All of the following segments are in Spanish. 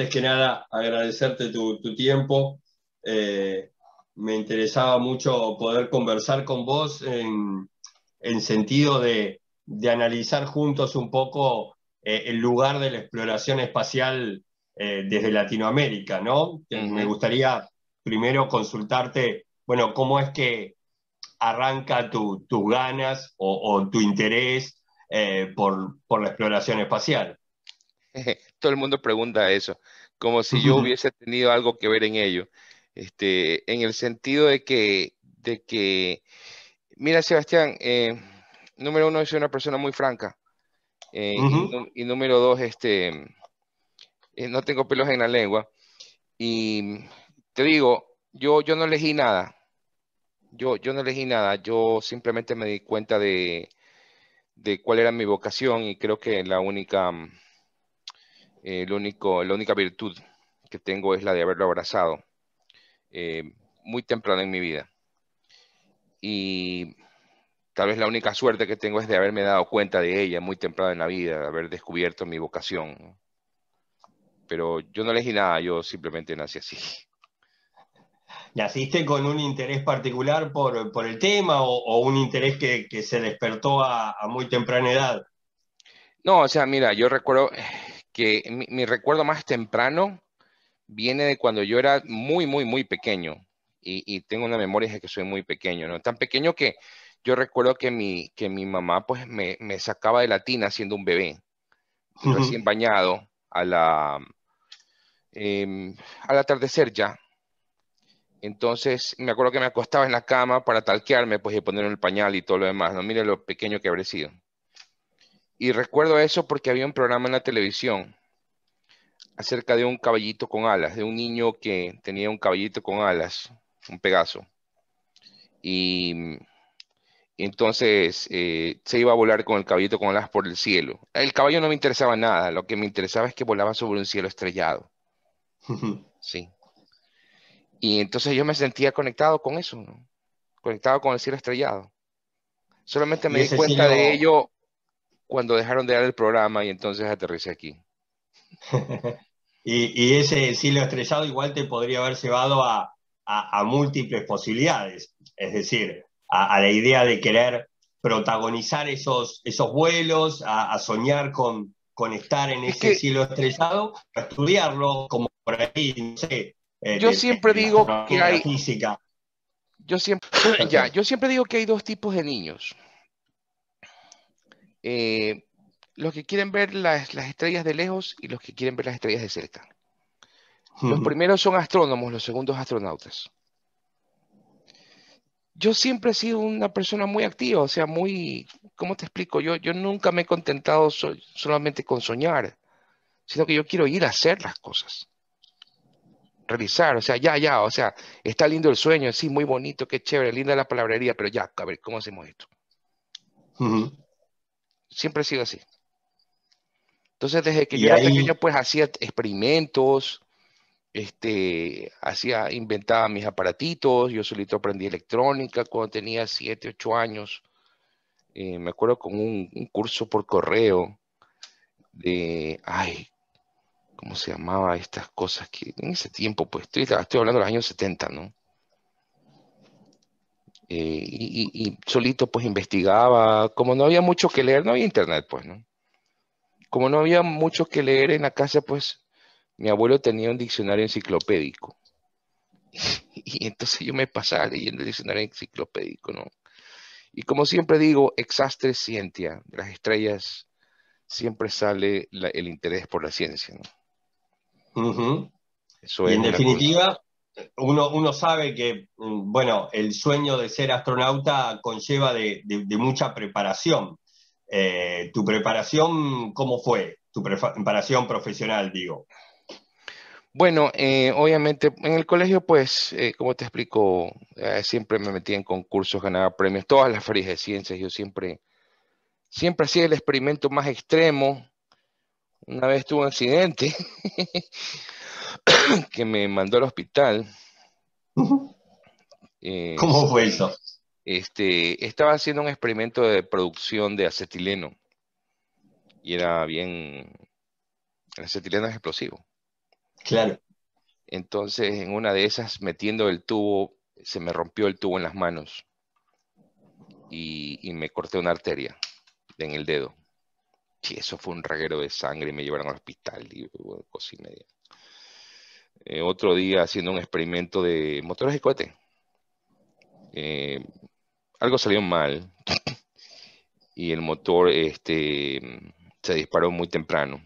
antes que nada agradecerte tu, tiempo. Eh, me interesaba mucho poder conversar con vos en, sentido de, analizar juntos un poco eh, el lugar de la exploración espacial eh, desde Latinoamérica, ¿no? Me gustaría primero consultarte, bueno, cómo es que arranca tus ganas o, tu interés por, por, la exploración espacial. todo el mundo pregunta eso, como si yo hubiese tenido algo que ver en ello. Este, en el sentido de que, de que mira Sebastián, eh, número uno, soy una persona muy franca. Eh, y, número dos, este, eh, no tengo pelos en la lengua. Y te digo, yo, yo no elegí nada. Yo, yo no elegí nada. Yo simplemente me di cuenta de, de cuál era mi vocación y creo que la única eh, único, la única virtud que tengo es la de haberlo abrazado eh, muy temprano en mi vida. Y tal vez la única suerte que tengo es de haberme dado cuenta de ella muy temprano en la vida, de haber descubierto mi vocación. Pero yo no elegí nada, yo simplemente nací así. ¿Naciste con un interés particular por, el tema o, un interés que, se despertó a, a muy temprana edad? No, o sea, mira, yo recuerdo, que mi, recuerdo más temprano viene de cuando yo era muy, muy, muy pequeño. Y, tengo una memoria de que soy muy pequeño, ¿no? Tan pequeño que yo recuerdo que mi, que mi mamá pues me, sacaba de la tina siendo un bebé, recién bañado, a la, em, al atardecer ya. Entonces me acuerdo que me acostaba en la cama para talquearme pues y ponerme el pañal y todo lo demás, ¿no? Mire lo pequeño que habré sido. Y recuerdo eso porque había un programa en la televisión acerca de un caballito con alas, de un niño que tenía un caballito con alas, un Pegaso. Y, entonces eh, se iba a volar con el caballito con alas por el cielo. El caballo no me interesaba nada, lo que me interesaba es que volaba sobre un cielo estrellado. Sí. Y entonces yo me sentía conectado con eso, conectado con el cielo estrellado. Solamente me di cuenta de ello cuando dejaron de dar el programa y entonces aterricé aquí. y, ese cielo estrellado igual te podría haber llevado a, múltiples posibilidades, es decir, a, la idea de querer protagonizar esos, esos vuelos, a, soñar con, con, estar en ese cielo estrellado, a estudiarlo como por ahí, no sé. Eh, yo siempre digo que hay... Física. Yo siempre, ya, yo siempre digo que hay dos tipos de niños. Eh, los que quieren ver las, estrellas de lejos y los que quieren ver las estrellas de cerca. Los primeros son astrónomos, los segundos astronautas. Yo siempre he sido una persona muy activa, o sea, muy, ¿cómo te explico? Yo, yo nunca me he contentado solamente con soñar, sino que yo quiero ir a hacer las cosas realizar, o sea, ya, ya, o sea, está lindo el sueño, sí, muy bonito, qué chévere, linda la palabrería, pero ya, a ver, ¿cómo hacemos esto? Siempre ha sido así. Entonces, desde que yo era pequeño, pues hacía experimentos, este, hacía, inventaba mis aparatitos, yo solito aprendí electrónica cuando tenía 7, 8 años. Eh, me acuerdo con un, curso por correo de, ay, ¿cómo se llamaba estas cosas que en ese tiempo, pues estoy, estoy hablando de los años 70, ¿no? Eh, y, solito pues investigaba, como no había mucho que leer, no había internet pues, ¿no? Como no había mucho que leer en la casa, pues mi abuelo tenía un diccionario enciclopédico. Y entonces yo me pasaba leyendo el diccionario enciclopédico, ¿no? Y como siempre digo, exastre ciencia las estrellas siempre sale el interés por la ciencia, ¿no? Eso en definitiva, uno, sabe que, mm, bueno, el sueño de ser astronauta conlleva de, mucha preparación. Eh, ¿Tu preparación cómo fue? ¿Tu preparación profesional, digo? Bueno, eh, obviamente en el colegio, pues, eh, como te explico, siempre me metí en concursos, ganaba premios, todas las ferias de ciencias, yo siempre, siempre hacía el experimento más extremo. Una vez tuve un accidente. que me mandó al hospital. Eh, ¿Cómo fue eso? Este, estaba haciendo un experimento de producción de acetileno. Y era bien. El acetileno es explosivo. Claro. Entonces, en una de esas, metiendo el tubo, se me rompió el tubo en las manos. Y, me corté una arteria en el dedo. Y eso fue un reguero de sangre y me llevaron al hospital y bueno, eh, otro día haciendo un experimento de motores de cohete. Eh, algo salió mal y el motor este, se disparó muy temprano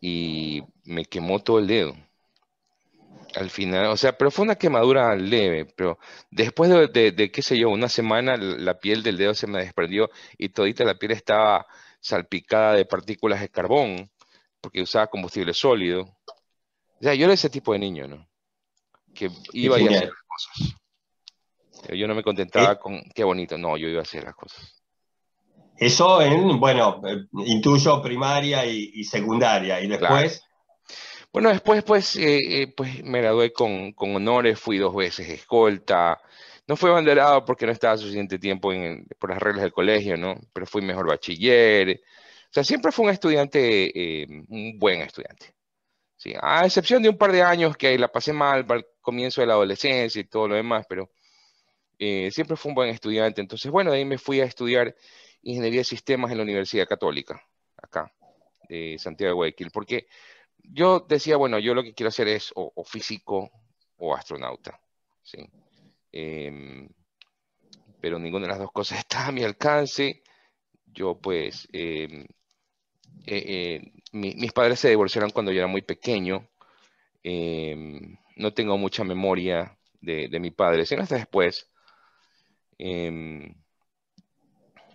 y me quemó todo el dedo. Al final, o sea, pero fue una quemadura leve, pero después de, de, qué sé yo, una semana la piel del dedo se me desprendió y todita la piel estaba salpicada de partículas de carbón porque usaba combustible sólido. O sea, yo era ese tipo de niño, ¿no? Que iba y las cosas. Yo no me contentaba eh. con qué bonito, no, yo iba a hacer las cosas. Eso en, bueno, eh, intuyo primaria y, secundaria, y después. Bueno, después pues, eh, pues me gradué con, honores, fui dos veces escolta. No fue banderado porque no estaba suficiente tiempo por las reglas del colegio, ¿no? Pero fui mejor bachiller. O sea, siempre fue un estudiante, un buen estudiante a excepción de un par de años que la pasé mal al comienzo de la adolescencia y todo lo demás, pero eh, siempre fue un buen estudiante. Entonces, bueno, de ahí me fui a estudiar Ingeniería de Sistemas en la Universidad Católica, acá, de Santiago de Guayaquil, porque yo decía, bueno, yo lo que quiero hacer es o, físico o astronauta, em, pero ninguna de las dos cosas está a mi alcance. Yo, pues, em, eh, eh, mis padres se divorciaron cuando yo era muy pequeño. Em, no tengo mucha memoria de, mi padre, sino hasta después. Em,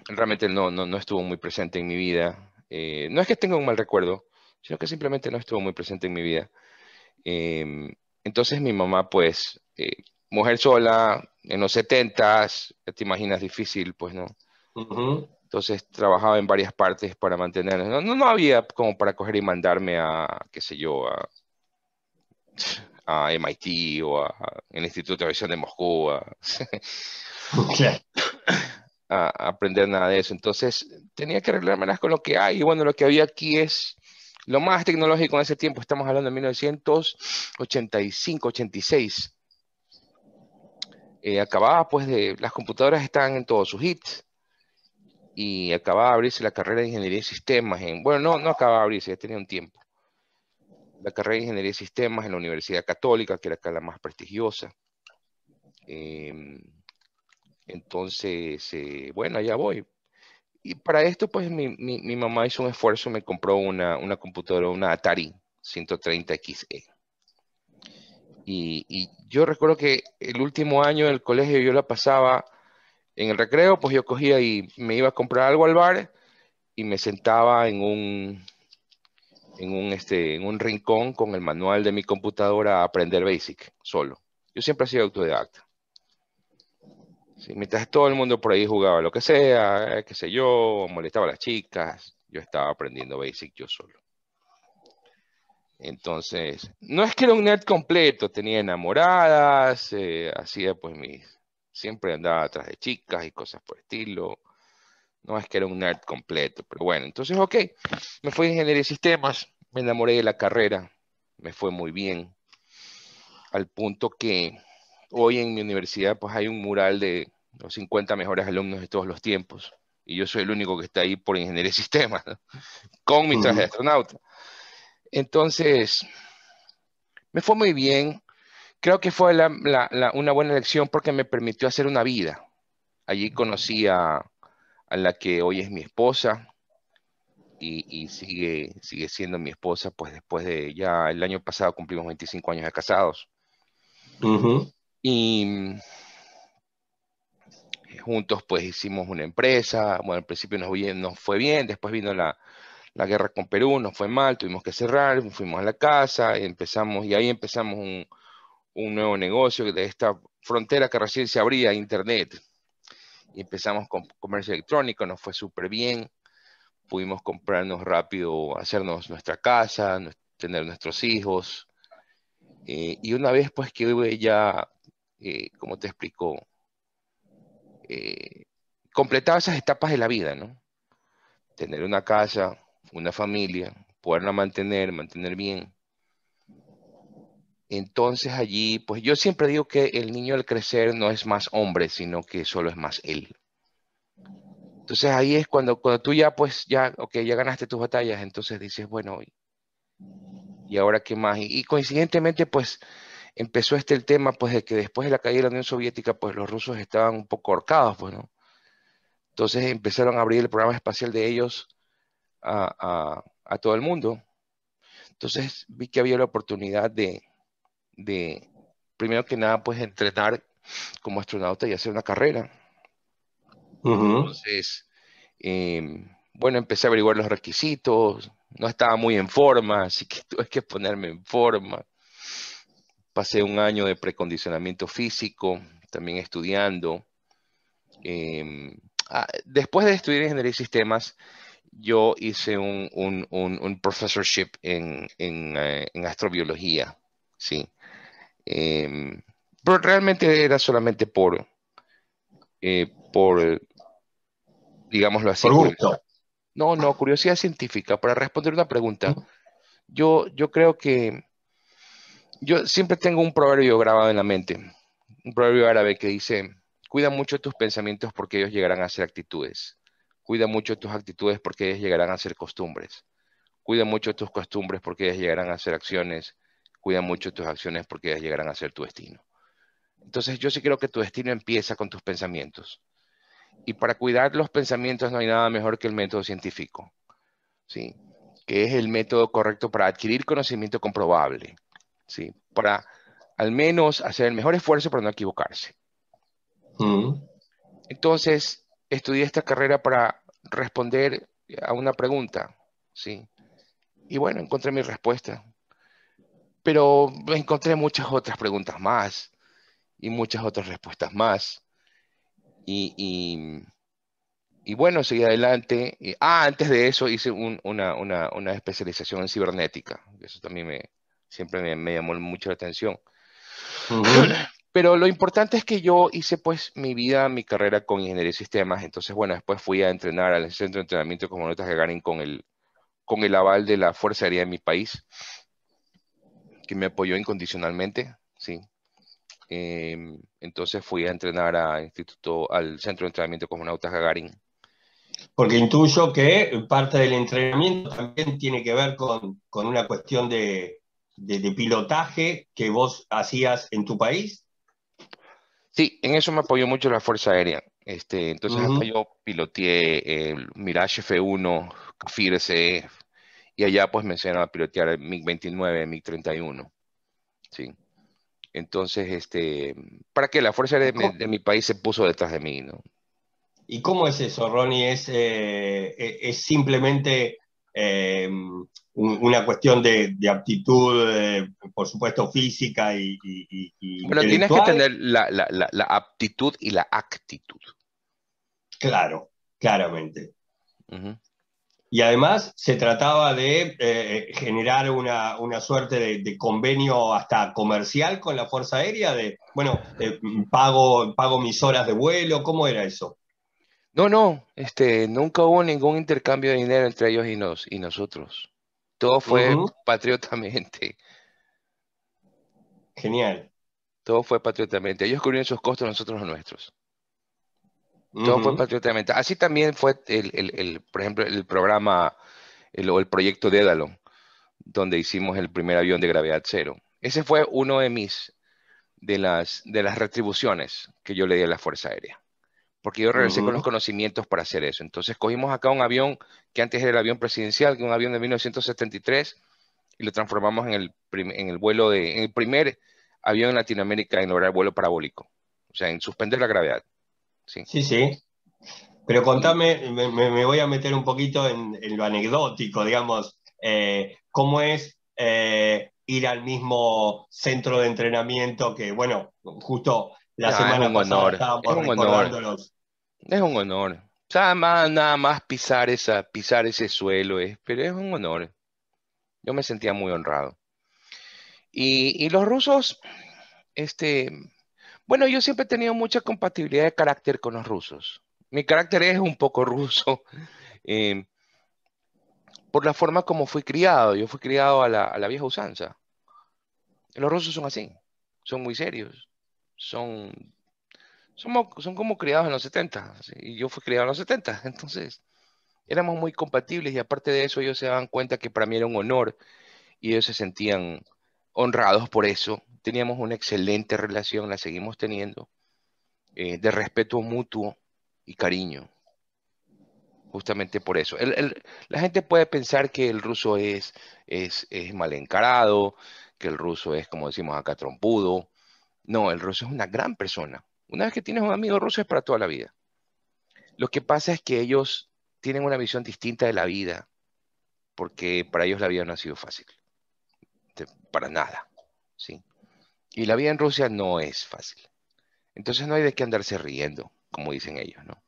realmente no, no, estuvo muy presente en mi vida. Eh, no es que tenga un mal recuerdo, sino que simplemente no estuvo muy presente en mi vida. Em, entonces mi mamá, pues, eh, mujer sola, en los setentas, te imaginas difícil, pues, ¿no? Entonces trabajaba en varias partes para mantenernos. No, había como para coger y mandarme a, qué sé yo, a, a MIT o al Instituto de Aviación de Moscú. A, aprender nada de eso. Entonces tenía que arreglármelas con lo que hay. Y bueno, lo que había aquí es lo más tecnológico en ese tiempo. Estamos hablando de 1985, 86. Eh, acababa pues de... Las computadoras estaban en todos sus hits y acababa de abrirse la carrera de Ingeniería de Sistemas. En, bueno, no, no acababa de abrirse, ya tenía un tiempo. La carrera de Ingeniería de Sistemas en la Universidad Católica, que era acá la más prestigiosa. Em, entonces, eh, bueno, allá voy. Y para esto, pues mi, mi, mi mamá hizo un esfuerzo, me compró una, una computadora, una Atari 130XE. Y, y, yo recuerdo que el último año del colegio yo la pasaba en el recreo, pues yo cogía y me iba a comprar algo al bar y me sentaba en un, en un, este, en un rincón con el manual de mi computadora a aprender Basic solo. Yo siempre he sido autodidacta. mientras todo el mundo por ahí jugaba lo que sea, eh, qué sé yo, molestaba a las chicas, yo estaba aprendiendo Basic yo solo. Entonces, no es que era un nerd completo, tenía enamoradas, eh, hacía pues mis, Siempre andaba atrás de chicas y cosas por estilo. No es que era un nerd completo, pero bueno, entonces, ok, me fui a ingeniería de sistemas, me enamoré de la carrera, me fue muy bien, al punto que hoy en mi universidad pues hay un mural de los 50 mejores alumnos de todos los tiempos, y yo soy el único que está ahí por ingeniería de sistemas, con mi traje de astronauta. Entonces, me fue muy bien, creo que fue una buena elección porque me permitió hacer una vida. Allí conocí a, la que hoy es mi esposa y, sigue, sigue siendo mi esposa, pues después de ya el año pasado cumplimos 25 años de casados. Y eh, juntos pues hicimos una empresa, bueno, al principio nos, fue bien, después vino la, guerra con Perú, nos fue mal, tuvimos que cerrar, fuimos a la casa, empezamos, y ahí empezamos un, un nuevo negocio de esta frontera que recién se abría, Internet. empezamos con comercio electrónico, nos fue súper bien. Pudimos comprarnos rápido, hacernos nuestra casa, tener nuestros hijos. Eh, y una vez pues que ya, eh, como te explico, eh, completaba esas etapas de la vida, ¿no? Tener una casa, una familia, poderla mantener, mantener bien entonces allí, pues yo siempre digo que el niño al crecer no es más hombre, sino que solo es más él. Entonces ahí es cuando, cuando tú ya, pues ya, ok, ya ganaste tus batallas, entonces dices, bueno, ¿y ahora qué más? Y, coincidentemente, pues empezó este el tema, pues de que después de la caída de la Unión Soviética, pues los rusos estaban un poco ahorcados, bueno pues, Entonces empezaron a abrir el programa espacial de ellos a todo el mundo. Entonces vi que había la oportunidad de, de, primero que nada, pues entrenar como astronauta y hacer una carrera. Entonces, em, bueno, empecé a averiguar los requisitos, no estaba muy en forma, así que tuve que ponerme en forma. Pasé un año de precondicionamiento físico, también estudiando. Em, ah, después de estudiar ingeniería y sistemas, yo hice un, un, professorship en, eh, en astrobiología, ¿sí? Em, pero realmente era solamente por, eh, por digámoslo así. No, no, curiosidad científica. Para responder una pregunta, yo, yo creo que yo siempre tengo un proverbio grabado en la mente, un proverbio árabe que dice, cuida mucho tus pensamientos porque ellos llegarán a ser actitudes. Cuida mucho tus actitudes porque ellas llegarán a ser costumbres. Cuida mucho tus costumbres porque ellas llegarán a ser acciones cuida mucho tus acciones porque ellas llegarán a ser tu destino. Entonces yo sí creo que tu destino empieza con tus pensamientos. Y para cuidar los pensamientos no hay nada mejor que el método científico, ¿sí? que es el método correcto para adquirir conocimiento comprobable, ¿sí? para al menos hacer el mejor esfuerzo para no equivocarse. Mm. Entonces, estudié esta carrera para responder a una pregunta, ¿sí? Y bueno, encontré mi respuesta pero encontré muchas otras preguntas más y muchas otras respuestas más. Y, bueno, seguí adelante. Ah, antes de eso hice una, especialización en cibernética. Eso también me, siempre me, llamó mucho la atención. Pero lo importante es que yo hice pues mi vida, mi carrera con ingeniería de sistemas. Entonces, bueno, después fui a entrenar al centro de entrenamiento como notas de Gagarin con el, con el aval de la Fuerza Aérea de mi país me apoyó incondicionalmente, ¿sí? Em, entonces fui a entrenar al instituto, al Centro de Entrenamiento Cosmonautas Gagarin. Porque intuyo que parte del entrenamiento también tiene que ver con, una cuestión de, pilotaje que vos hacías en tu país. Sí, en eso me apoyó mucho la Fuerza Aérea. Este, entonces yo piloteé el Mirage F1, Cafir y allá pues me enseñaron a pilotear el MiG-29, MiG-31. ¿sí? Entonces, este, ¿para que La Fuerza de, mi país se puso detrás de mí, ¿no? ¿Y cómo es eso, Ronnie? ¿Es, eh, e, es simplemente em, una cuestión de, aptitud, eh, por supuesto, física y, Pero tienes que tener la, aptitud y la actitud. Claro, claramente y además se trataba de eh, generar una, suerte de, convenio hasta comercial con la Fuerza Aérea, de, bueno, eh, pago, pago mis horas de vuelo, ¿cómo era eso? No, no, este, nunca hubo ningún intercambio de dinero entre ellos y, nosotros. Todo fue patriotamente. Genial. Todo fue patriotamente. Ellos cubrieron sus costos, nosotros los nuestros. Todo fue patrióticamente. Así también fue, el, por ejemplo, el programa el, o el proyecto Dédalo, donde hicimos el primer avión de gravedad cero. Ese fue uno de mis, de las, de las retribuciones que yo le di a la Fuerza Aérea. Porque yo regresé con los conocimientos para hacer eso. Entonces cogimos acá un avión que antes era el avión presidencial, que un avión de 1973, y lo transformamos en el, en el vuelo de, en el primer avión en Latinoamérica en lograr vuelo parabólico. O sea, en suspender la gravedad. Sí, sí. Pero contame, me, voy a meter un poquito en, lo anecdótico, digamos, eh, cómo es eh, ir al mismo centro de entrenamiento que, bueno, justo la semana es un pasada estábamos es un honor. Es un honor. nada más pisar, esa, pisar ese suelo, es, pero es un honor. Yo me sentía muy honrado. y los rusos, este, bueno, yo siempre he tenido mucha compatibilidad de carácter con los rusos. Mi carácter es un poco ruso. Em, por la forma como fui criado. Yo fui criado a la, vieja usanza. Los rusos son así, son muy serios, son, son como criados en los 70, y yo fui criado en los 70, entonces éramos muy compatibles y aparte de eso ellos se daban cuenta que para mí era un honor y ellos se sentían honrados por eso teníamos una excelente relación, la seguimos teniendo, eh, de respeto mutuo y cariño. Justamente por eso. la gente puede pensar que el ruso es, es, es mal encarado, que el ruso es, como decimos acá, trompudo. No, el ruso es una gran persona. Una vez que tienes un amigo ruso es para toda la vida. Lo que pasa es que ellos tienen una visión distinta de la vida, porque para ellos la vida no ha sido fácil. Para nada. ¿sí? Y la vida en Rusia no es fácil. Entonces no hay de qué andarse riendo, como dicen ellos, ¿no?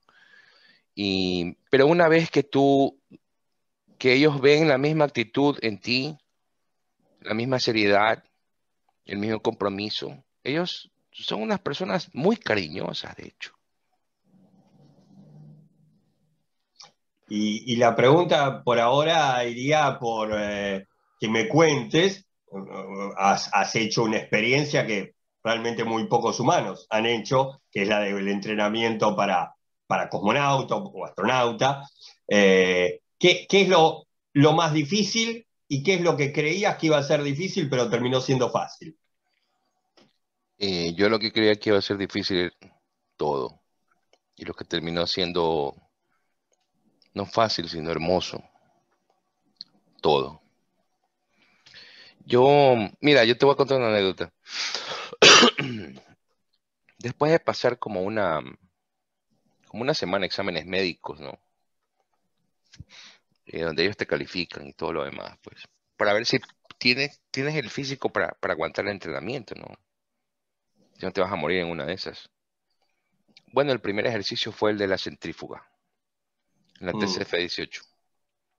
pero una vez que tú, que ellos ven la misma actitud en ti, la misma seriedad, el mismo compromiso, ellos son unas personas muy cariñosas, de hecho. Y, la pregunta por ahora iría por eh, que me cuentes has, hecho una experiencia que realmente muy pocos humanos han hecho, que es la del entrenamiento para, para cosmonauta o astronauta. Eh, ¿qué, es lo, más difícil y qué es lo que creías que iba a ser difícil, pero terminó siendo fácil? Eh, yo lo que creía que iba a ser difícil todo. Y lo que terminó siendo no fácil, sino hermoso. Todo. Yo, mira, yo te voy a contar una anécdota. Después de pasar como una, como una semana de exámenes médicos, ¿no? Eh, donde ellos te califican y todo lo demás, pues, para ver si tienes, tienes el físico para, aguantar el entrenamiento, ¿no? Si no te vas a morir en una de esas. Bueno, el primer ejercicio fue el de la centrífuga, la mm. TCF-18,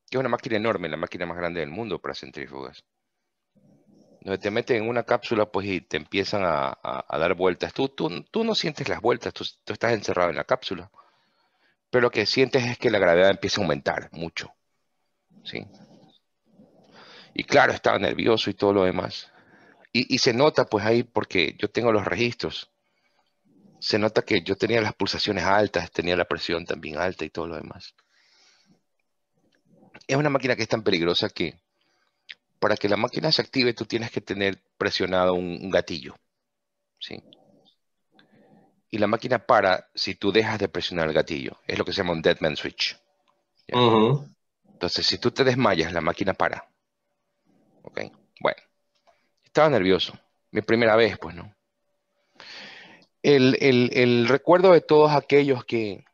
que es una máquina enorme, la máquina más grande del mundo para centrífugas donde te meten en una cápsula pues, y te empiezan a, dar vueltas. Tú, tú, no sientes las vueltas, tú, estás encerrado en la cápsula. Pero lo que sientes es que la gravedad empieza a aumentar mucho. ¿sí? Y claro, estaba nervioso y todo lo demás. Y, y se nota pues ahí porque yo tengo los registros. Se nota que yo tenía las pulsaciones altas, tenía la presión también alta y todo lo demás. Es una máquina que es tan peligrosa que para que la máquina se active, tú tienes que tener presionado un, gatillo. ¿sí? Y la máquina para si tú dejas de presionar el gatillo. Es lo que se llama un deadman switch. Entonces, si tú te desmayas, la máquina para. ¿Ok? Bueno. Estaba nervioso. Mi primera vez, pues, ¿no? El, recuerdo de todos aquellos que,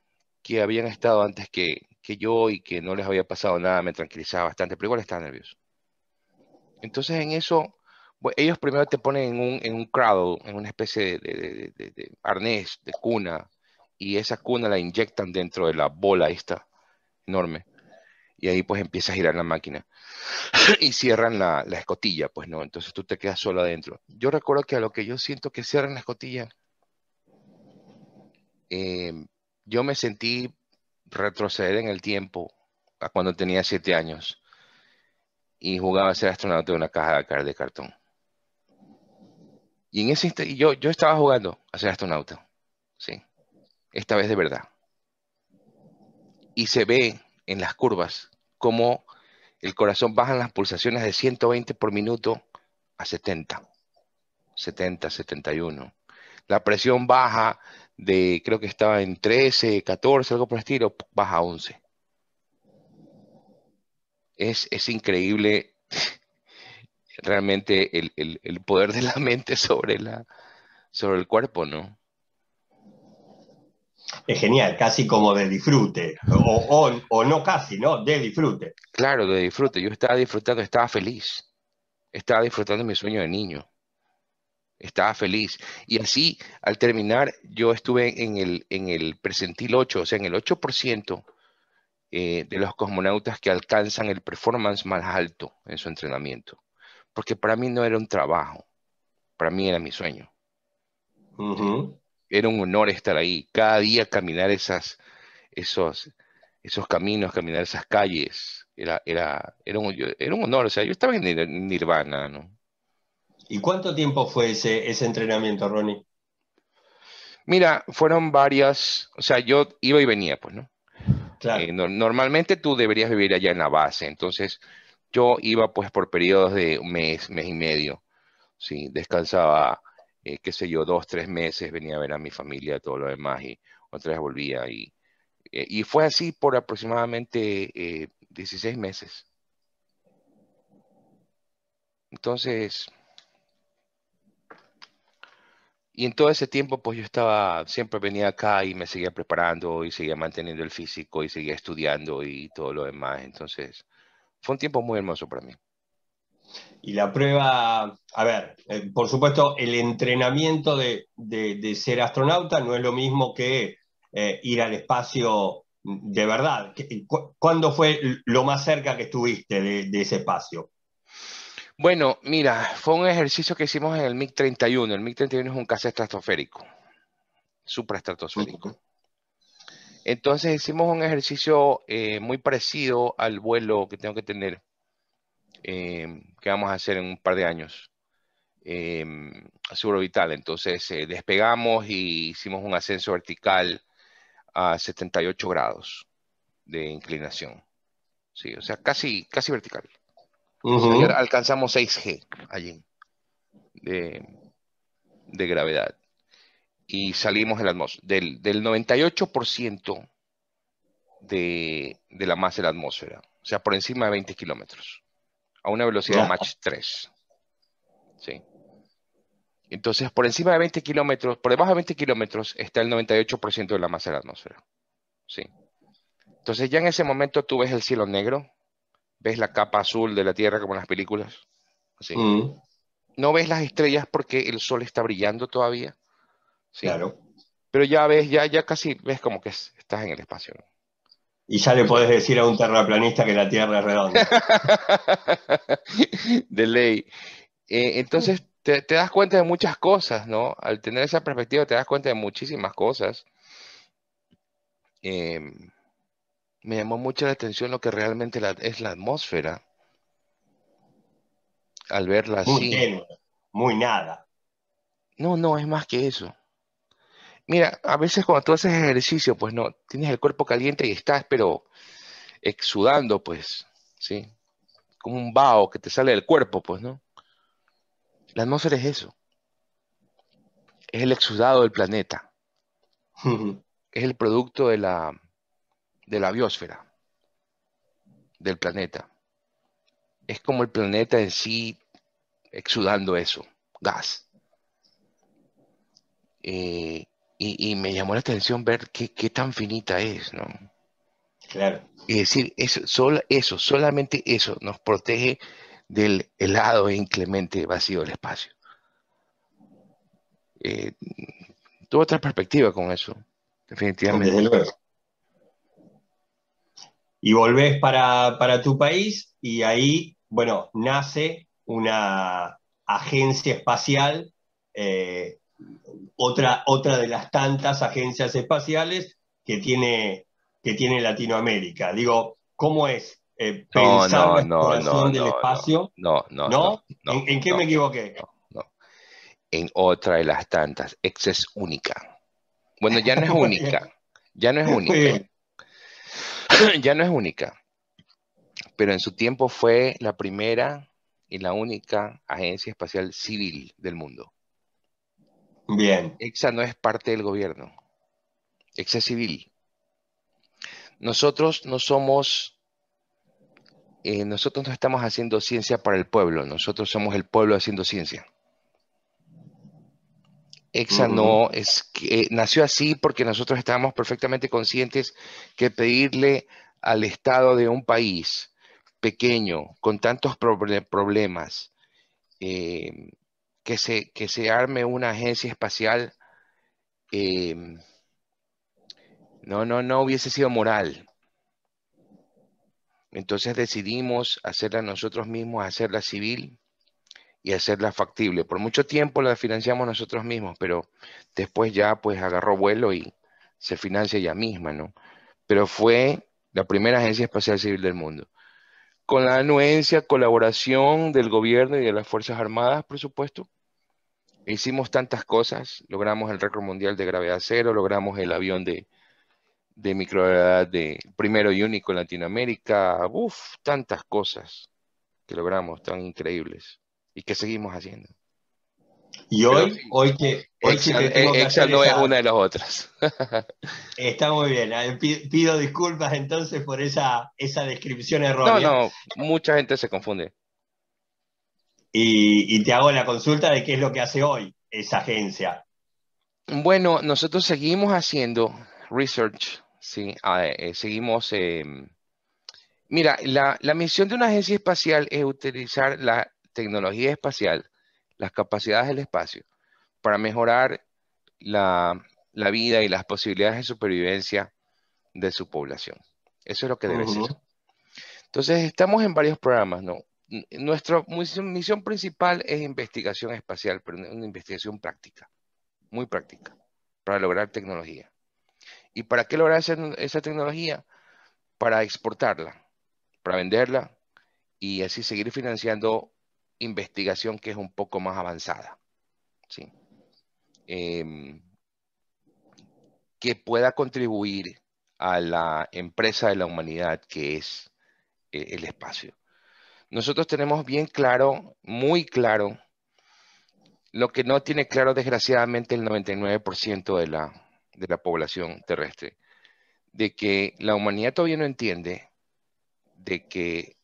habían estado antes que, que yo y que no les había pasado nada me tranquilizaba bastante, pero igual estaba nervioso. Entonces en eso, ellos primero te ponen en un, en cradle, en una especie de, arnés, de cuna, y esa cuna la inyectan dentro de la bola esta, enorme. Y ahí pues empieza a girar la máquina y cierran la, escotilla, pues no, entonces tú te quedas solo adentro. Yo recuerdo que a lo que yo siento que cierran la escotilla, em, yo me sentí retroceder en el tiempo a cuando tenía siete años y jugaba a ser astronauta de una caja de cartón. Y en ese yo, yo estaba jugando a ser astronauta, ¿sí? Esta vez de verdad. Y se ve en las curvas cómo el corazón baja en las pulsaciones de 120 por minuto a 70, 70, 71. La presión baja de, creo que estaba en 13, 14, algo por el estilo, baja a 11 es, increíble realmente el, poder de la mente sobre, la, sobre el cuerpo, ¿no? Es genial, casi como de disfrute, o, o, no casi, ¿no? De disfrute. Claro, de disfrute. Yo estaba disfrutando, estaba feliz. Estaba disfrutando mi sueño de niño. Estaba feliz. Y así, al terminar, yo estuve en el, en el percentil 8, o sea, en el 8% eh, de los cosmonautas que alcanzan el performance más alto en su entrenamiento. Porque para mí no era un trabajo, para mí era mi sueño. Era un honor estar ahí, cada día caminar esas, esos, esos caminos, caminar esas calles. Era, era, era, un, era un honor, o sea, yo estaba en nirvana, ¿no? ¿Y cuánto tiempo fue ese, ese entrenamiento, Ronnie? Mira, fueron varias, o sea, yo iba y venía, pues, ¿no? Eh, normalmente tú deberías vivir allá en la base, entonces yo iba pues por periodos de un mes, mes y medio, ¿sí? Descansaba, eh, qué sé yo, dos, tres meses, venía a ver a mi familia, todo lo demás, y otra vez volvía. Y, eh, y fue así por aproximadamente 16 meses. Entonces, y en todo ese tiempo, pues yo estaba, siempre venía acá y me seguía preparando y seguía manteniendo el físico y seguía estudiando y todo lo demás. Entonces, fue un tiempo muy hermoso para mí. Y la prueba, a ver, eh, por supuesto, el entrenamiento de, ser astronauta no es lo mismo que eh, ir al espacio de verdad. ¿Cuándo fue lo más cerca que estuviste de ese espacio? Bueno, mira, fue un ejercicio que hicimos en el MiG-31. El MiG-31 es un caza estratosférico, supraestratosférico. Entonces hicimos un ejercicio eh, muy parecido al vuelo que tengo que tener, eh, que vamos a hacer en un par de años, eh, suborbital. Entonces eh, despegamos y e hicimos un ascenso vertical a 78 grados de inclinación. Sí, o sea, casi, casi vertical alcanzamos 6G allí de, gravedad. Y salimos Del, 98% de, la masa de la atmósfera. O sea, por encima de 20 kilómetros. A una velocidad Mach 3. Entonces, por encima de 20 kilómetros, por debajo de 20 kilómetros, está el 98% de la masa de la atmósfera. Entonces, ya en ese momento tú ves el cielo negro, ves la capa azul de la Tierra como en las películas. Mm. No ves las estrellas porque el sol está brillando todavía. ¿sí? Claro. Pero ya ves, ya, ya casi ves como que estás en el espacio. Y ya le puedes decir a un terraplanista que la Tierra es redonda. de ley. Eh, entonces te, das cuenta de muchas cosas, ¿no? Al tener esa perspectiva te das cuenta de muchísimas cosas. Eh, me llamó mucho la atención lo que realmente es la atmósfera. Al verla muy así. muy nada. No, no, es más que eso. Mira, a veces cuando tú haces ejercicio, pues no, tienes el cuerpo caliente y estás, pero exudando, pues, ¿sí? Como un vaho que te sale del cuerpo, pues, ¿no? La atmósfera es eso. Es el exudado del planeta. es el producto de la, de la biosfera, del planeta. Es como el planeta en sí exudando eso, gas. Eh, y, me llamó la atención ver qué, tan finita es, ¿no? Claro. Y decir, eso, solo, eso, solamente eso nos protege del helado e inclemente vacío del espacio. Eh, tuvo otra perspectiva con eso, definitivamente y volvés para, tu país y ahí, bueno, nace una agencia espacial, eh, otra, otra de las tantas agencias espaciales que tiene, que tiene Latinoamérica. Digo, ¿cómo es eh, pensar la exploración no, del espacio? No, no, no. ¿En, ¿En, qué me equivoqué? En otra de las tantas, ex es única. Bueno, ya no es única, ya no es única. ya no es única, pero en su tiempo fue la primera y la única agencia espacial civil del mundo. Bien. EXA no es parte del gobierno. EXA es civil. Nosotros no somos, eh, nosotros no estamos haciendo ciencia para el pueblo, nosotros somos el pueblo haciendo ciencia. EXA no es que eh, nació así porque nosotros estábamos perfectamente conscientes que pedirle al Estado de un país pequeño, con tantos problemas, em, que, se, que se arme una agencia espacial, em, no, no, no hubiese sido moral. Entonces decidimos hacerla nosotros mismos, hacerla civil, y hacerla factible. Por mucho tiempo la financiamos nosotros mismos, pero después ya pues agarró vuelo y se financia ella misma, ¿no? Pero fue la primera agencia espacial civil del mundo. Con la anuencia, colaboración del gobierno y de las Fuerzas Armadas, por supuesto, hicimos tantas cosas. Logramos el récord mundial de gravedad cero, logramos el avión de, de microgravedad de primero y único en Latinoamérica. uff tantas cosas que logramos, tan increíbles y qué seguimos haciendo. Y hoy, hoy que... Hoy eh, no es una de las otras. Está muy bien. ¿eh? Pido disculpas entonces por esa, esa descripción errónea. No, no, mucha gente se confunde. Y, te hago la consulta de qué es lo que hace hoy esa agencia. Bueno, nosotros seguimos haciendo research, sí, ah, eh, seguimos... Em, mira, la, la misión de una agencia espacial es utilizar la tecnología espacial, las capacidades del espacio, para mejorar la, la vida y las posibilidades de supervivencia de su población. Eso es lo que debe ser. Entonces, estamos en varios programas, ¿no? Nuestra misión principal es investigación espacial, pero una investigación práctica, muy práctica, para lograr tecnología. ¿Y para qué lograr esa, esa tecnología? Para exportarla, para venderla y así seguir financiando investigación que es un poco más avanzada. ¿sí? Em, que pueda contribuir a la empresa de la humanidad que es eh, el espacio. Nosotros tenemos bien claro, muy claro, lo que no tiene claro desgraciadamente el 99% de la, de la población terrestre, de que la humanidad todavía no entiende de que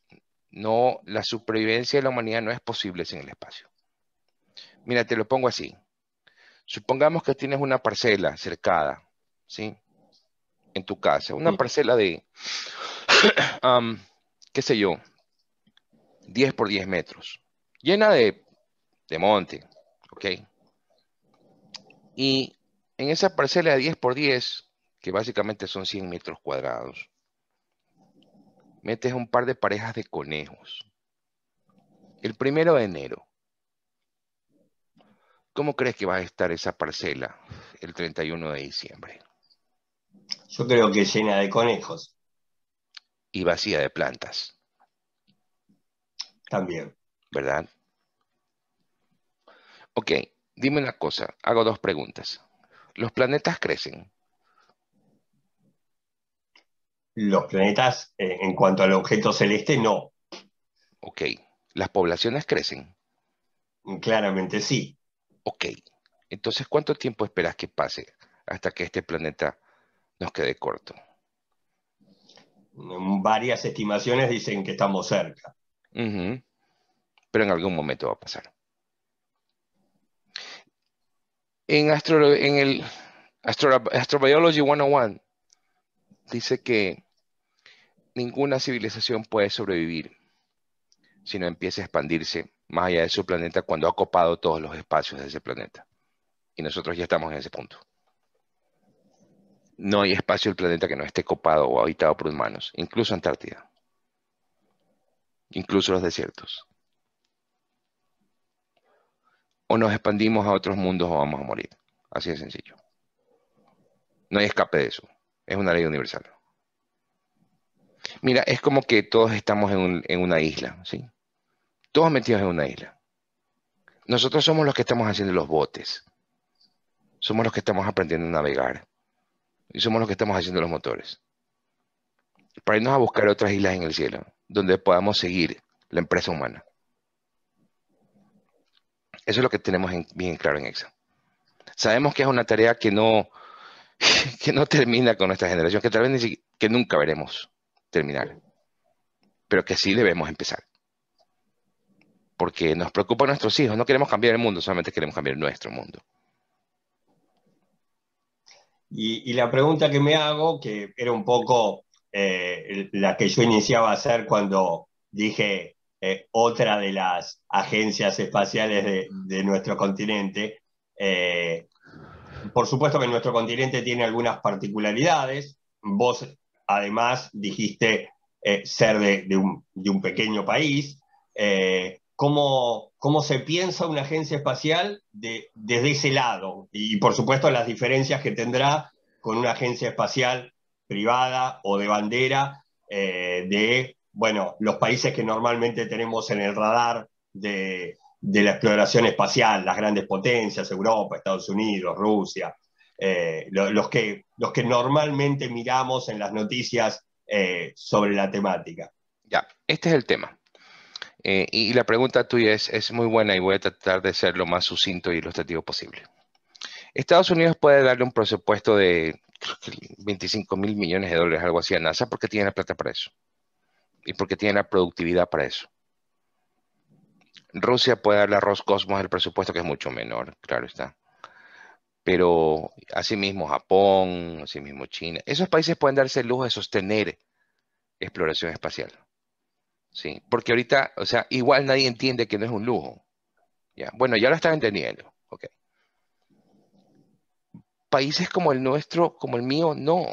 no, la supervivencia de la humanidad no es posible sin el espacio. Mira, te lo pongo así. Supongamos que tienes una parcela cercada, ¿sí? En tu casa, una parcela de, qué sé yo, 10 por 10 metros, llena de, de monte, ¿ok? Y en esa parcela de 10 por 10, que básicamente son 100 metros cuadrados, metes un par de parejas de conejos. El primero de enero. ¿Cómo crees que va a estar esa parcela el 31 de diciembre? Yo creo que llena de conejos. Y vacía de plantas. También. ¿Verdad? Ok, dime una cosa, hago dos preguntas. ¿Los planetas crecen? Los planetas, eh, en cuanto al objeto celeste, no. Ok. ¿Las poblaciones crecen? Claramente sí. Ok. Entonces, ¿cuánto tiempo esperas que pase hasta que este planeta nos quede corto? Mm, varias estimaciones dicen que estamos cerca. Pero en algún momento va a pasar. En, en el Astrobiology 101 dice que ninguna civilización puede sobrevivir si no empieza a expandirse más allá de su planeta cuando ha copado todos los espacios de ese planeta. Y nosotros ya estamos en ese punto. No hay espacio del planeta que no esté copado o habitado por humanos, incluso Antártida, incluso los desiertos. O nos expandimos a otros mundos o vamos a morir. Así de sencillo. No hay escape de eso. Es una ley universal. Mira, es como que todos estamos en, una isla, ¿sí? Todos metidos en una isla. Nosotros somos los que estamos haciendo los botes. Somos los que estamos aprendiendo a navegar. Y somos los que estamos haciendo los motores. Para irnos a buscar otras islas en el cielo, donde podamos seguir la empresa humana. Eso es lo que tenemos bien claro en EXA. Sabemos que es una tarea que no, que no termina con nuestra generación, que tal vez que nunca veremos terminar, pero que sí debemos empezar. Porque nos preocupan nuestros hijos, no queremos cambiar el mundo, solamente queremos cambiar nuestro mundo. Y, la pregunta que me hago, que era un poco eh, la que yo iniciaba a hacer cuando dije eh, otra de las agencias espaciales de, nuestro continente, eh, por supuesto que nuestro continente tiene algunas particularidades. Vos además dijiste eh, ser de, un, pequeño país. Eh, ¿cómo, se piensa una agencia espacial desde ese lado? Y, por supuesto las diferencias que tendrá con una agencia espacial privada o de bandera eh, de bueno, los países que normalmente tenemos en el radar de la exploración espacial, las grandes potencias, Europa, Estados Unidos, Rusia, eh, los, que, los que normalmente miramos en las noticias eh, sobre la temática. Ya, este es el tema. Eh, y la pregunta tuya es, es, muy buena y voy a tratar de ser lo más sucinto y ilustrativo posible. Estados Unidos puede darle un presupuesto de 25 mil millones de dólares, algo así, a NASA porque tiene la plata para eso. Y porque tiene la productividad para eso. Rusia puede darle a Roscosmos el presupuesto que es mucho menor, claro está. Pero asimismo Japón, asimismo China, esos países pueden darse el lujo de sostener exploración espacial. Sí, porque ahorita, o sea, igual nadie entiende que no es un lujo. Ya, bueno, ya lo están entendiendo. Países como el nuestro, como el mío, no.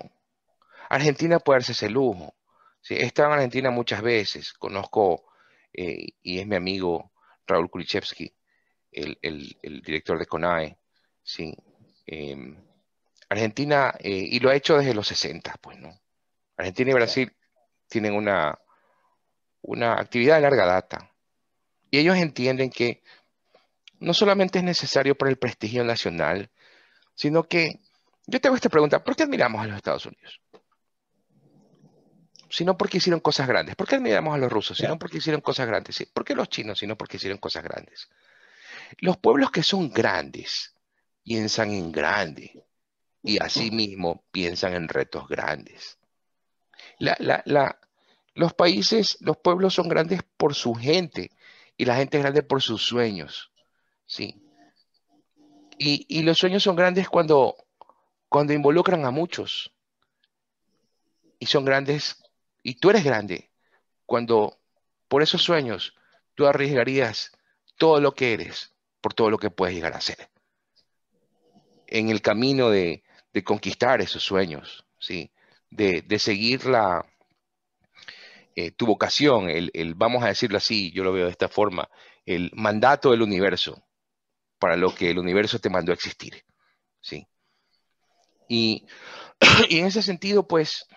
Argentina puede darse ese lujo. Sí, he estado en Argentina muchas veces. Conozco eh, y es mi amigo Raúl Kulichevsky, el, el, director de CONAE. Sí, Em, Argentina, eh, y lo ha hecho desde los 60, pues, ¿no? Argentina y Brasil tienen una, una actividad de larga data. Y ellos entienden que no solamente es necesario para el prestigio nacional, sino que yo tengo esta pregunta, ¿por qué admiramos a los Estados Unidos? no porque hicieron cosas grandes. ¿Por qué admiramos a los rusos? no porque hicieron cosas grandes. ¿Por qué los chinos? Sino porque hicieron cosas grandes. Los pueblos que son grandes, piensan en grande y asimismo piensan en retos grandes. los países, los pueblos son grandes por su gente y la gente es grande por sus sueños. ¿sí? Y, los sueños son grandes cuando, cuando involucran a muchos. Y son grandes, y tú eres grande, cuando por esos sueños tú arriesgarías todo lo que eres, por todo lo que puedes llegar a ser en el camino de, conquistar esos sueños, ¿sí? de, seguir la, eh, tu vocación, el, vamos a decirlo así, yo lo veo de esta forma, el mandato del universo, para lo que el universo te mandó a existir. ¿sí? Y, en ese sentido, pues,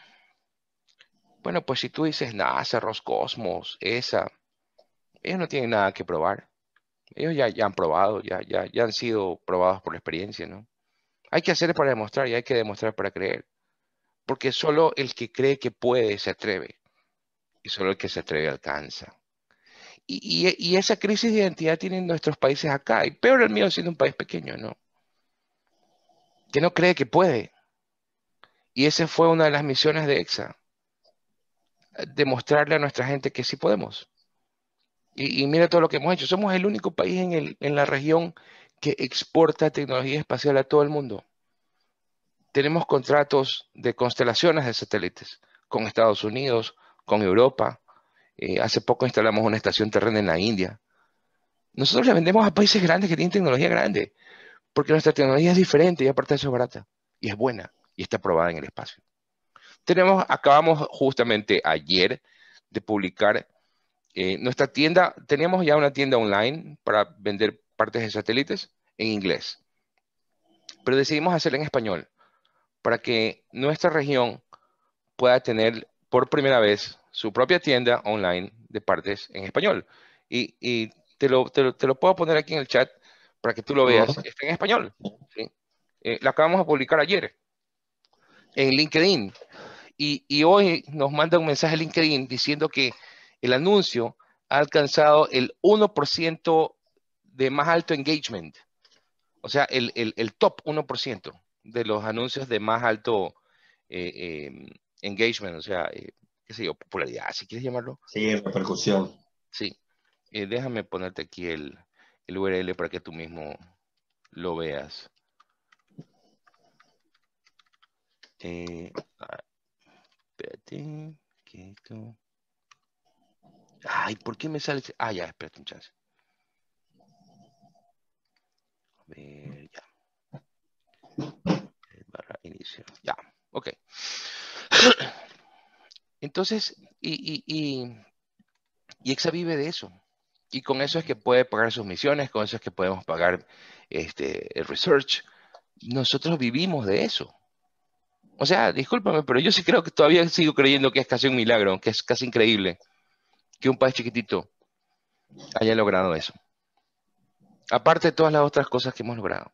bueno, pues si tú dices NASA, Roscosmos, esa, ellos no tienen nada que probar. Ellos ya, ya han probado, ya, ya, ya han sido probados por la experiencia, ¿no? Hay que hacer para demostrar y hay que demostrar para creer. Porque solo el que cree que puede se atreve. Y solo el que se atreve alcanza. Y, esa crisis de identidad tienen nuestros países acá. Y peor el mío siendo un país pequeño, ¿no? Que no cree que puede. Y esa fue una de las misiones de EXA. Demostrarle a nuestra gente que sí podemos. Y, y mira todo lo que hemos hecho. Somos el único país en, en la región que exporta tecnología espacial a todo el mundo. Tenemos contratos de constelaciones de satélites con Estados Unidos, con Europa. Eh, hace poco instalamos una estación terrena en la India. Nosotros le vendemos a países grandes que tienen tecnología grande, porque nuestra tecnología es diferente y aparte de eso es barata y es buena y está probada en el espacio. Tenemos, acabamos justamente ayer de publicar eh, nuestra tienda, teníamos ya una tienda online para vender partes de satélites en inglés. Pero decidimos hacerlo en español para que nuestra región pueda tener por primera vez su propia tienda online de partes en español. Y, te, lo, te, lo, puedo poner aquí en el chat para que tú lo veas. Está en español. ¿sí? Eh, la acabamos de publicar ayer en LinkedIn. Y, y, hoy nos manda un mensaje a LinkedIn diciendo que el anuncio ha alcanzado el 1% de más alto engagement. O sea, el, top 1% de los anuncios de más alto eh, em, engagement, o sea, eh, qué sé yo, popularidad, si quieres llamarlo. Sí, repercusión. Sí. Eh, déjame ponerte aquí el, URL para que tú mismo lo veas. Eh, Ay, ¿por qué me sale? Ah, ya, espérate un chance. ver, ya. Barra inicio. Ya, ok. Entonces, y, y, y, y Exa vive de eso. Y con eso es que puede pagar sus misiones, con eso es que podemos pagar este, el research. Nosotros vivimos de eso. O sea, discúlpame, pero yo sí creo que todavía sigo creyendo que es casi un milagro, que es casi increíble que un país chiquitito haya logrado eso aparte de todas las otras cosas que hemos logrado.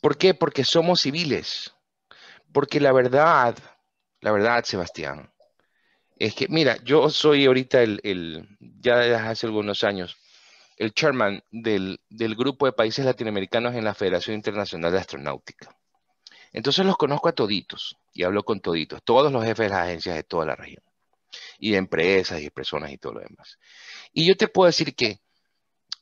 ¿Por qué? Porque somos civiles. Porque la verdad, la verdad, Sebastián, es que, mira, yo soy ahorita el, ya hace algunos años, el chairman del, grupo de países latinoamericanos en la Federación Internacional de Astronáutica. Entonces los conozco a toditos y hablo con toditos, todos los jefes de las agencias de toda la región y de empresas y personas y todo lo demás. Y yo te puedo decir que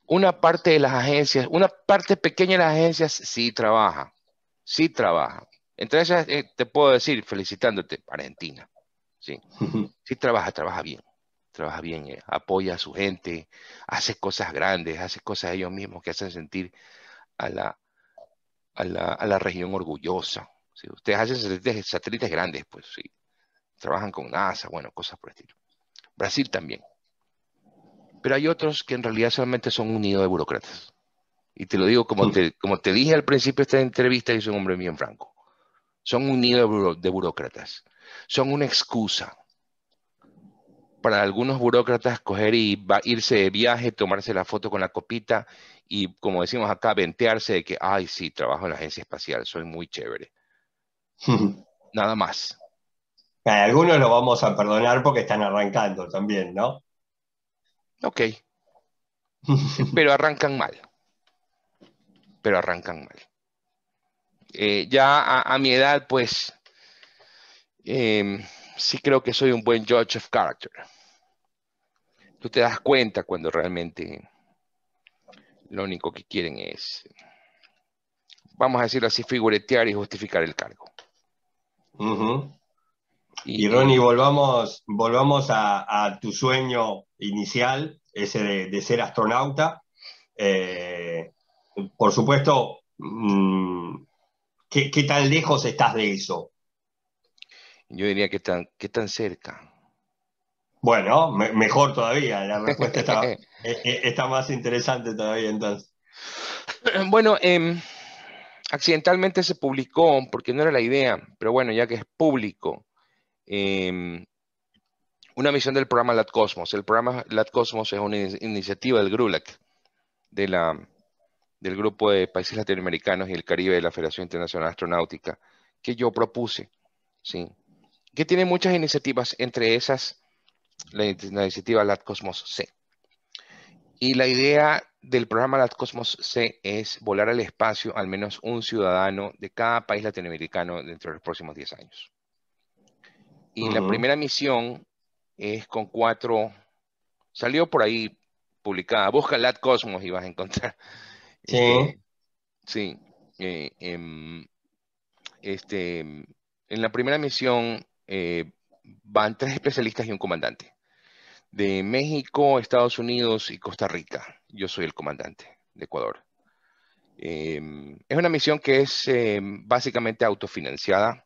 una parte de las agencias, una parte pequeña de las agencias sí trabaja, sí trabaja. Entonces eh, te puedo decir, felicitándote, Argentina, sí, sí trabaja, trabaja bien, trabaja bien, eh, apoya a su gente, hace cosas grandes, hace cosas ellos mismos que hacen sentir a la, a la, región orgullosa. Ustedes hacen satélites grandes, pues sí, trabajan con NASA, bueno, cosas por el estilo. Brasil también, pero hay otros que en realidad solamente son un nido de burócratas. Y te lo digo como, te, dije al principio de esta entrevista, y un hombre bien franco. Son un nido de, burócratas. Son una excusa para algunos burócratas coger y irse de viaje, tomarse la foto con la copita y, como decimos acá, ventearse de que, ay, sí, trabajo en la agencia espacial, soy muy chévere. Nada más. algunos lo vamos a perdonar porque están arrancando también, ¿no? Ok. Pero arrancan mal. Pero arrancan mal. Eh, ya a, mi edad, pues, em, sí creo que soy un buen judge of character. Tú te das cuenta cuando realmente lo único que quieren es, vamos a decirlo así, figuretear y justificar el cargo. Y, Ronnie, volvamos, volvamos a, tu sueño inicial, ese de, ser astronauta. Eh, por supuesto, mm, ¿qué, tan lejos estás de eso? Yo diría que tan, que tan cerca. Bueno, mejor todavía, la respuesta está, eh, eh, más interesante todavía entonces. Bueno, em, accidentalmente se publicó, porque no era la idea, pero bueno, ya que es público, Em, una misión del programa LatCosmos. El programa LatCosmos es una iniciativa del GRULAC, de la, del Grupo de Países Latinoamericanos y el Caribe de la Federación Internacional Astronáutica, que yo propuse, ¿sí? que tiene muchas iniciativas, entre esas la, la iniciativa LatCosmos C. Y la idea del programa LatCosmos C es volar al espacio al menos un ciudadano de cada país latinoamericano dentro de los próximos 10 años. Y la primera misión es con cuatro, salió por ahí publicada, busca Lat Cosmos y vas a encontrar. Sí. Este, sí. Eh, em, este, en la primera misión eh, van tres especialistas y un comandante. De México, Estados Unidos y Costa Rica. Yo soy el comandante de Ecuador. Em, es una misión que es em, básicamente autofinanciada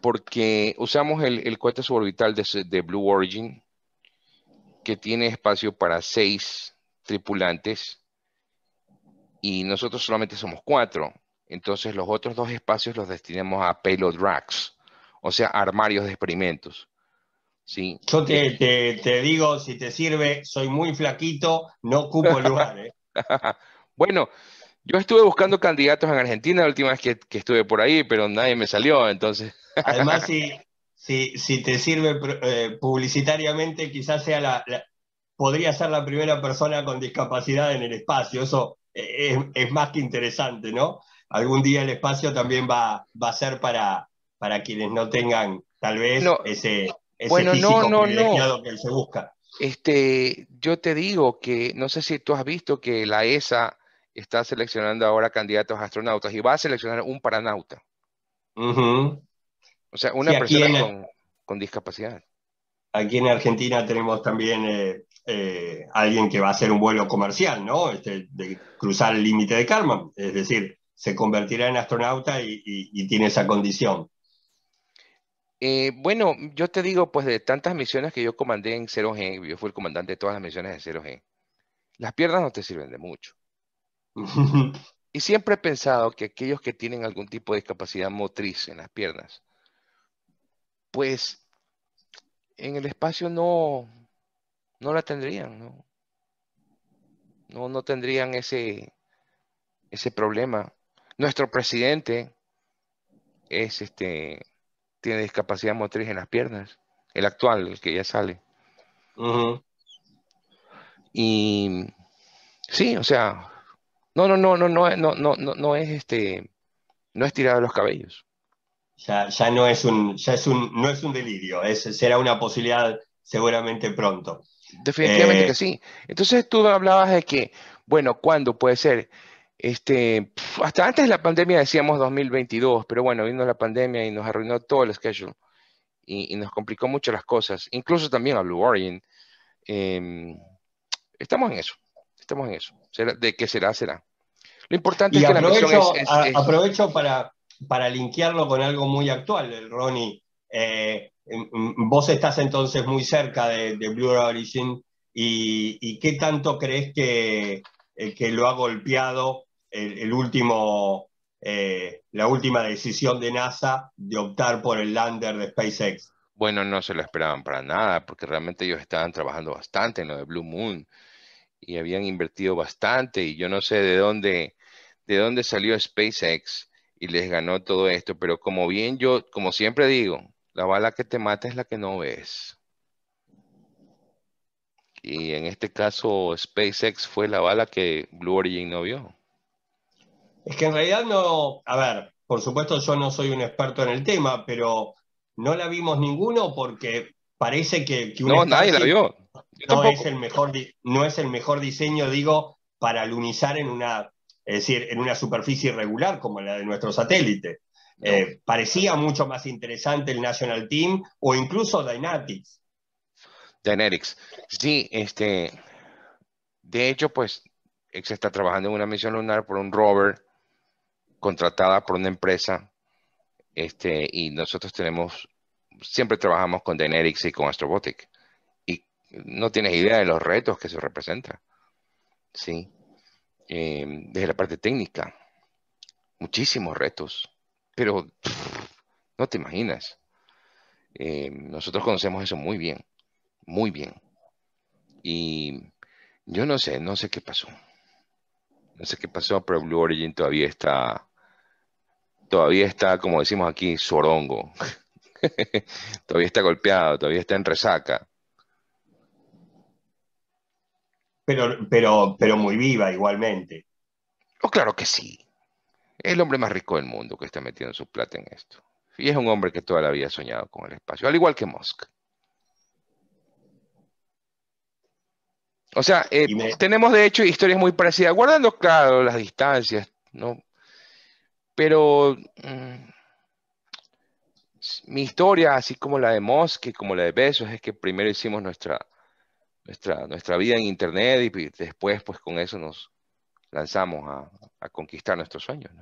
porque usamos el, cohete suborbital de, Blue Origin, que tiene espacio para seis tripulantes, y nosotros solamente somos cuatro. Entonces los otros dos espacios los destinamos a payload racks, o sea, armarios de experimentos. Sí. Yo te, digo, si te sirve, soy muy flaquito, no ocupo lugar. ¿eh? bueno, yo estuve buscando candidatos en Argentina la última vez que, estuve por ahí, pero nadie me salió, entonces. Además, si, si, te sirve eh, publicitariamente, quizás sea la, podría ser la primera persona con discapacidad en el espacio. Eso eh, es, más que interesante, ¿no? Algún día el espacio también va, va a ser para, para quienes no tengan tal vez ese, físico privilegiado que se busca. Este, yo te digo que no sé si tú has visto que la ESA está seleccionando ahora candidatos a astronautas y va a seleccionar un paranauta. O sea, una persona con, discapacidad. Aquí en Argentina tenemos también eh, eh, alguien que va a hacer un vuelo comercial, ¿no? Este, de cruzar el límite de karma. Es decir, se convertirá en astronauta y, tiene esa condición. Eh, bueno, yo te digo, pues de tantas misiones que yo comandé en 0G, yo fui el comandante de todas las misiones de 0G, las piernas no te sirven de mucho. y siempre he pensado que aquellos que tienen algún tipo de discapacidad motriz en las piernas, pues en el espacio no, no la tendrían, ¿no? No, tendrían ese, ese problema. Nuestro presidente es este tiene discapacidad motriz en las piernas, el actual, el que ya sale. Y sí, o sea, no, no, no, no, eh, no, no, no, no, es este, no es tirado los cabellos. Ya, ya no es un, ya es un, no es un delirio, será una posibilidad seguramente pronto. Definitivamente eh, que sí. Entonces tú hablabas de que, bueno, ¿cuándo puede ser? Este, hasta antes de la pandemia decíamos 2022, pero bueno, vino la pandemia y nos arruinó todo el schedule y, nos complicó mucho las cosas, incluso también a Blue Origin. Em, estamos en eso, estamos en eso. de qué será, será. Lo importante es que aprovecho, la Aprovecho para, para linkearlo con algo muy actual, Ronnie. Eh, vos estás entonces muy cerca de, Blue Origin y, qué tanto crees que, eh, que lo ha golpeado último, eh, la última decisión de NASA de optar por el lander de SpaceX. Bueno, no se lo esperaban para nada porque realmente ellos estaban trabajando bastante en lo de Blue Moon y habían invertido bastante y yo no sé de dónde de dónde salió SpaceX y les ganó todo esto. Pero como bien yo, como siempre digo, la bala que te mata es la que no ves. Y en este caso SpaceX fue la bala que Blue Origin no vio. Es que en realidad no, a ver, por supuesto yo no soy un experto en el tema, pero no la vimos ninguno porque parece que, no nadie la vio. no es el mejor no es el mejor diseño digo para lunizar en una es decir, en una superficie irregular como la de nuestro satélite. Eh, parecía mucho más interesante el National Team o incluso Dynatics. Dynetics. Sí, este. De hecho, pues eh, se está trabajando en una misión lunar por un rover contratada por una empresa. Este, y nosotros tenemos, siempre trabajamos con Dynetics y con Astrobotic. Y no tienes idea de los retos que se representa. Sí. Em, desde la parte técnica. Muchísimos retos, pero no te imaginas. Em, nosotros conocemos eso muy bien, muy bien. Y yo no sé, no sé qué pasó. No sé qué pasó, pero Blue Origin todavía está, todavía está, como decimos aquí, sorongo. todavía está golpeado, todavía está en resaca. Pero, pero, muy viva igualmente. Oh, claro que sí. Es el hombre más rico del mundo que está metiendo su plata en esto. Y es un hombre que toda la vida ha soñado con el espacio, al igual que Musk. O sea, eh, tenemos de hecho historias muy parecidas, guardando claro las distancias, ¿no? Pero mm, mi historia, así como la de Musk y como la de Besos, es que primero hicimos nuestra, nuestra, vida en Internet y después pues con eso nos lanzamos a, conquistar nuestros sueños.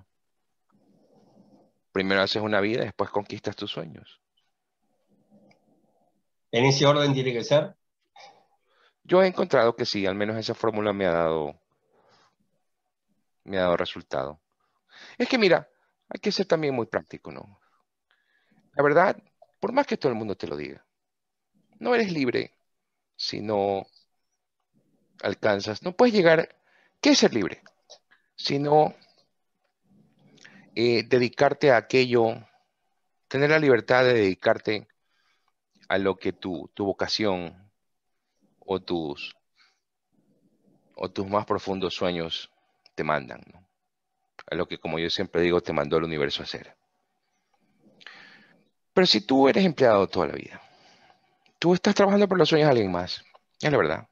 Primero haces una vida, después conquistas tus sueños. ¿En ese orden tiene que ser? Yo he encontrado que sí, al menos esa fórmula me ha dado me ha dado resultado. Es que mira, hay que ser también muy práctico, ¿no? La verdad, por más que todo el mundo te lo diga, no eres libre si no alcanzas, no puedes llegar, ¿qué es ser libre? Sino eh, dedicarte a aquello, tener la libertad de dedicarte a lo que tu, tu vocación o tus, o tus más profundos sueños te mandan, a lo que como yo siempre digo, te mandó el universo a hacer. Pero si tú eres empleado toda la vida, tú estás trabajando por los sueños de alguien más. Es la verdad.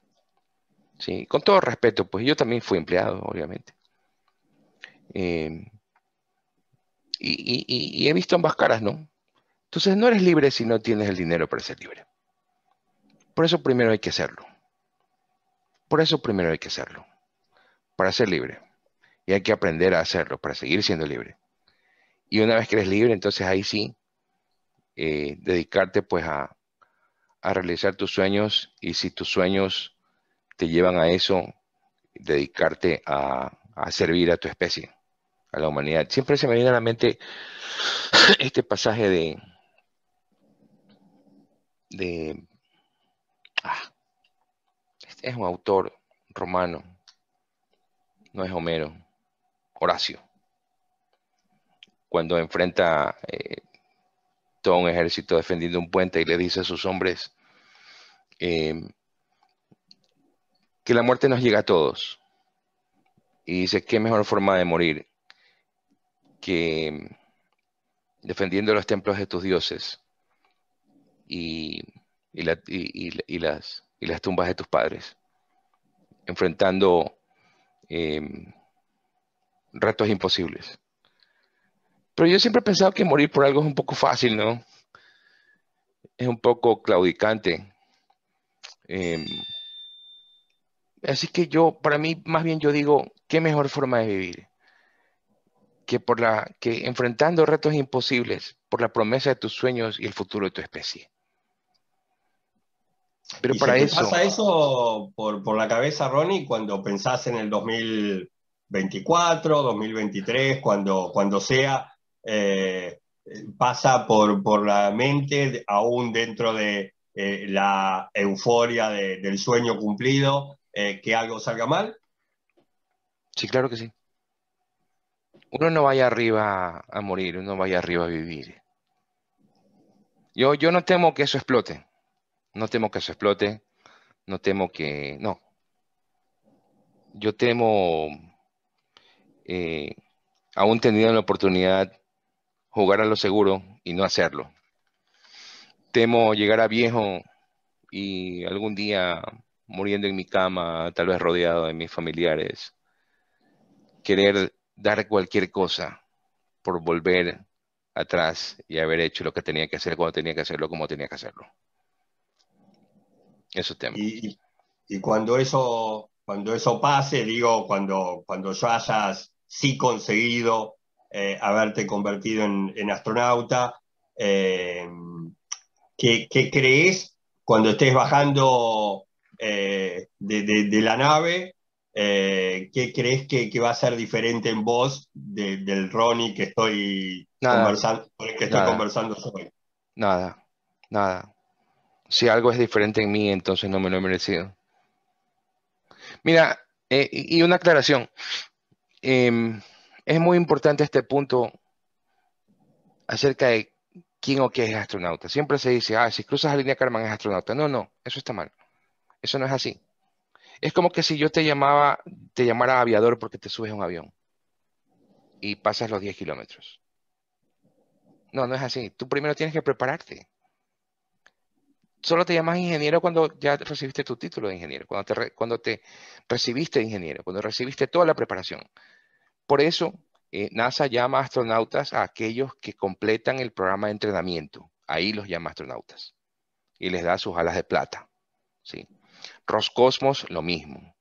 Sí, con todo respeto, pues yo también fui empleado, obviamente. Eh, y, he visto ambas caras, ¿no? Entonces no eres libre si no tienes el dinero para ser libre. Por eso primero hay que hacerlo. Por eso primero hay que hacerlo. Para ser libre. Y hay que aprender a hacerlo para seguir siendo libre. Y una vez que eres libre, entonces ahí sí, eh, dedicarte pues a, a realizar tus sueños y si tus sueños te llevan a eso, dedicarte a, servir a tu especie, a la humanidad. Siempre se me viene a la mente este pasaje de... de ah, este es un autor romano, no es Homero, Horacio, cuando enfrenta eh, todo un ejército defendiendo un puente y le dice a sus hombres, Em, que la muerte nos llega a todos. Y dice, ¿qué mejor forma de morir que defendiendo los templos de tus dioses y, las, tumbas de tus padres? Enfrentando em, retos imposibles. Pero yo siempre he pensado que morir por algo es un poco fácil, ¿no? Es un poco claudicante Em, así que yo, para mí, más bien yo digo, qué mejor forma de vivir que por la que enfrentando retos imposibles por la promesa de tus sueños y el futuro de tu especie. Pero para pasa eso por, la cabeza, Ronnie, cuando pensás en el 2024, 2023, cuando, cuando sea, eh, pasa por la mente, aún dentro de, eh, la euforia del sueño cumplido, eh, que algo salga mal? Sí, claro que sí. Uno no vaya arriba a morir, uno vaya arriba a vivir. Yo, yo no temo que eso explote. No temo que eso explote. No temo que. No. Yo temo. Eh, aún teniendo la oportunidad, jugar a lo seguro y no hacerlo temo llegar a viejo y algún día muriendo en mi cama, tal vez rodeado de mis familiares, querer dar cualquier cosa por volver atrás y haber hecho lo que tenía que hacer, cuando tenía que hacerlo, como tenía que hacerlo. Eso temo. Y, y cuando eso, cuando eso pase, digo, cuando, cuando yo hayas sí conseguido eh, haberte convertido en, astronauta, eh, ¿Qué, crees cuando estés bajando eh, de, la nave? Eh, ¿Qué crees que, va a ser diferente en vos del Ronnie que estoy, conversando, que estoy conversando hoy? Nada, nada. Si algo es diferente en mí, entonces no me lo he merecido. Mira, eh, y una aclaración. Em, es muy importante este punto acerca de quién o qué es astronauta. Siempre se dice, ah, si cruzas la línea Carmen es astronauta. No, no, eso está mal. Eso no es así. Es como que si yo te llamaba, te llamara aviador porque te subes a un avión y pasas los 10 kilómetros. No, no es así. Tú primero tienes que prepararte. Solo te llamas ingeniero cuando ya recibiste tu título de ingeniero, cuando te, cuando te recibiste de ingeniero, cuando recibiste toda la preparación. Por eso eh, NASA llama astronautas a aquellos que completan el programa de entrenamiento. Ahí los llama astronautas y les da sus alas de plata. Roscosmos, lo mismo.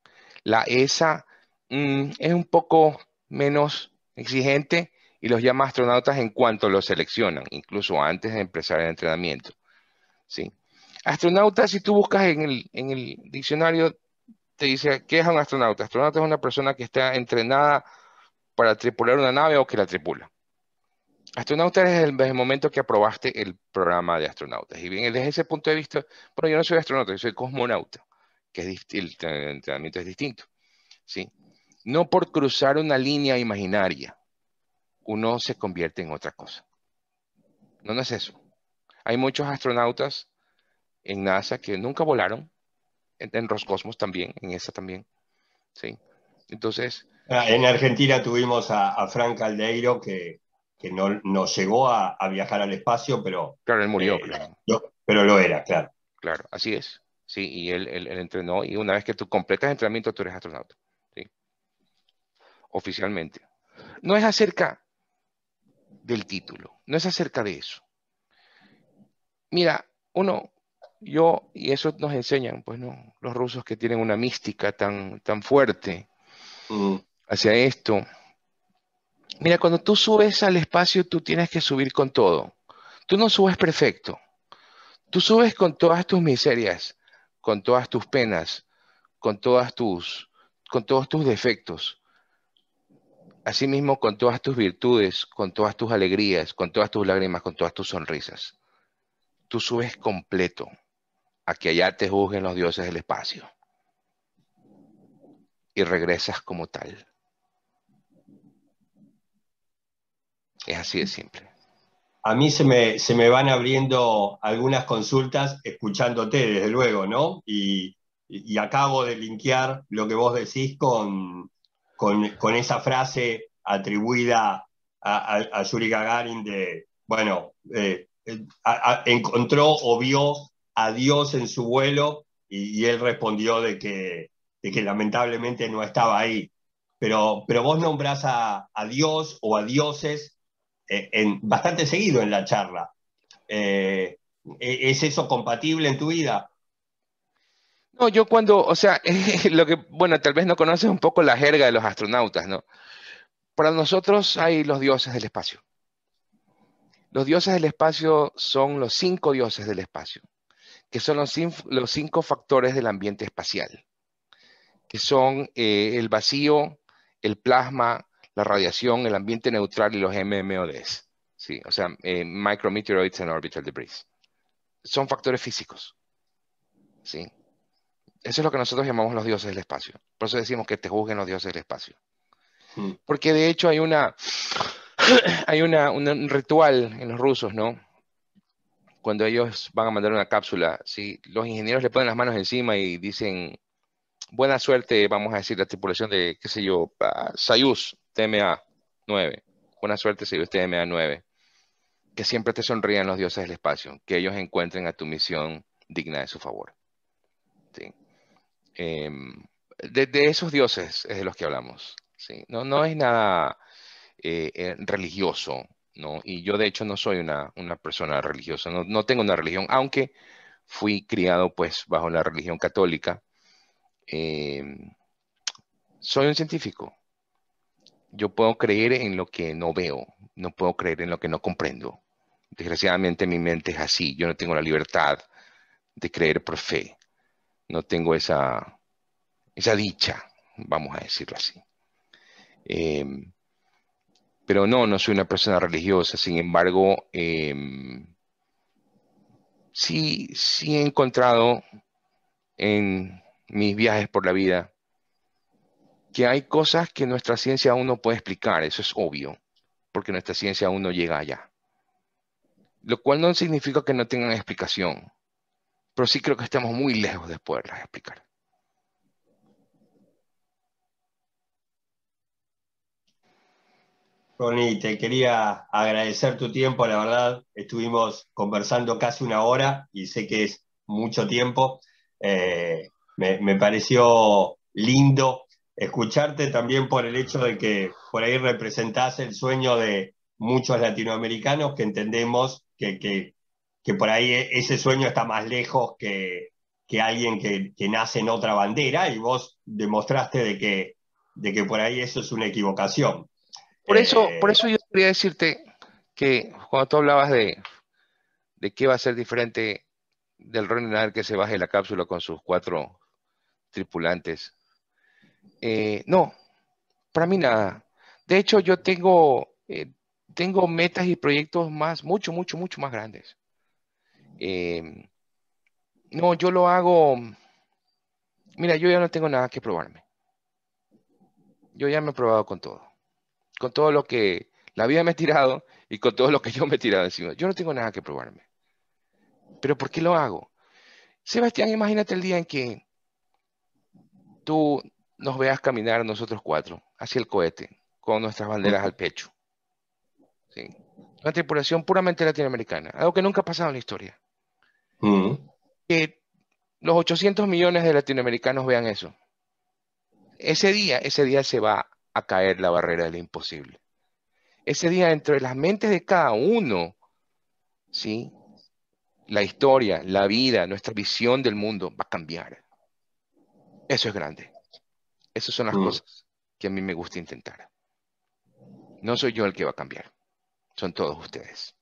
La ESA mm, es un poco menos exigente y los llama astronautas en cuanto los seleccionan, incluso antes de empezar el entrenamiento. ¿sí? Astronauta, si tú buscas en el, en el diccionario, te dice, ¿qué es un astronauta? Astronauta es una persona que está entrenada para tripular una nave o que la tripula. Astronauta es el, momento que aprobaste el programa de astronautas. Y bien, desde ese punto de vista, bueno, yo no soy astronauta, yo soy cosmonauta, que es el entrenamiento es distinto. ¿sí? No por cruzar una línea imaginaria, uno se convierte en otra cosa. No, no es eso. Hay muchos astronautas en NASA que nunca volaron, en, en Roscosmos también, en esa también. ¿sí? Entonces, Ah, en Argentina tuvimos a, Frank Caldeiro que, no, llegó a, viajar al espacio, pero. Claro, él murió, eh, claro. pero lo era, claro. Claro, así es. Sí, y él, entrenó, y una vez que tú completas el entrenamiento, tú eres astronauta. ¿sí? Oficialmente. No es acerca del título, no es acerca de eso. Mira, uno, yo, y eso nos enseñan, pues no, los rusos que tienen una mística tan, tan fuerte. Mm hacia esto. Mira, cuando tú subes al espacio, tú tienes que subir con todo. Tú no subes perfecto. Tú subes con todas tus miserias, con todas tus penas, con todas tus, con todos tus defectos. Asimismo, con todas tus virtudes, con todas tus alegrías, con todas tus lágrimas, con todas tus sonrisas. Tú subes completo a que allá te juzguen los dioses del espacio. Y regresas como tal. Es así de simple. A mí se me, se me van abriendo algunas consultas escuchándote, desde luego, ¿no? Y, acabo de linkear lo que vos decís con, con, esa frase atribuida a, a, Yuri Gagarin de, bueno, eh, eh, encontró o vio a Dios en su vuelo y, él respondió de que, que, lamentablemente no estaba ahí. Pero, pero vos nombrás a, Dios o a dioses eh, bastante seguido en la charla. Eh, ¿e, ¿Es eso compatible en tu vida? No, yo cuando, o sea, lo que, bueno, tal vez no conoces un poco la jerga de los astronautas, ¿no? Para nosotros hay los dioses del espacio. Los dioses del espacio son los cinco dioses del espacio, que son los, cinco factores del ambiente espacial, que son eh, el vacío, el plasma, la radiación, el ambiente neutral y los MMODs. Sí, o sea, eh, micrometeoroids and orbital debris. Son factores físicos. Eso es lo que nosotros llamamos los dioses del espacio. Por eso decimos que te juzguen los dioses del espacio. Hmm. Porque de hecho hay una hay una, un ritual en los rusos, ¿no? Cuando ellos van a mandar una cápsula, los ingenieros le ponen las manos encima y dicen, buena suerte, vamos a decir, la tripulación de, qué sé yo, uh, TMA 9. Buena suerte si usted TMA 9. Que siempre te sonrían los dioses del espacio, que ellos encuentren a tu misión digna de su favor. ¿Sí? Em, de, esos dioses es de los que hablamos. ¿sí? No, no es nada eh, eh, religioso, ¿no? Y yo de hecho no soy una, persona religiosa, no, tengo una religión, aunque fui criado pues bajo la religión católica. Em, soy un científico, yo puedo creer en lo que no veo, no puedo creer en lo que no comprendo. Desgraciadamente mi mente es así, yo no tengo la libertad de creer por fe, no tengo esa, esa dicha, vamos a decirlo así. Em, pero no, no soy una persona religiosa, sin embargo, em, sí, sí he encontrado en mis viajes por la vida que hay cosas que nuestra ciencia aún no puede explicar, eso es obvio, porque nuestra ciencia aún no llega allá. Lo cual no significa que no tengan explicación, pero sí creo que estamos muy lejos de poderlas explicar. Ronnie, te quería agradecer tu tiempo, la verdad, estuvimos conversando casi una hora y sé que es mucho tiempo. Eh, me, me pareció lindo escucharte también por el hecho de que por ahí representás el sueño de muchos latinoamericanos que entendemos que, que, por ahí e, ese sueño está más lejos que, alguien que, nace en otra bandera y vos demostraste de que, de que por ahí eso es una equivocación. Por eso, eh, por eso yo quería decirte que cuando tú hablabas de, de qué va a ser diferente del Ronin que se baje la cápsula con sus cuatro tripulantes eh, no, para mí nada. De hecho, yo tengo, eh, tengo metas y proyectos más, mucho, mucho, mucho más grandes. Eh, no, yo lo hago. Mira, yo ya no tengo nada que probarme. Yo ya me he probado con todo. Con todo lo que la vida me ha tirado y con todo lo que yo me he tirado encima. Yo no tengo nada que probarme. Pero ¿por qué lo hago? Sebastián, imagínate el día en que tú nos veas caminar nosotros cuatro hacia el cohete con nuestras banderas al pecho. Una tripulación puramente latinoamericana, algo que nunca ha pasado en la historia. Mm. Que los 800 millones de latinoamericanos vean eso. Ese día, ese día se va a caer la barrera del imposible. Ese día, entre las mentes de cada uno, ¿sí? la historia, la vida, nuestra visión del mundo va a cambiar. Eso es grande. Esas son las mm. cosas que a mí me gusta intentar. No soy yo el que va a cambiar, son todos ustedes.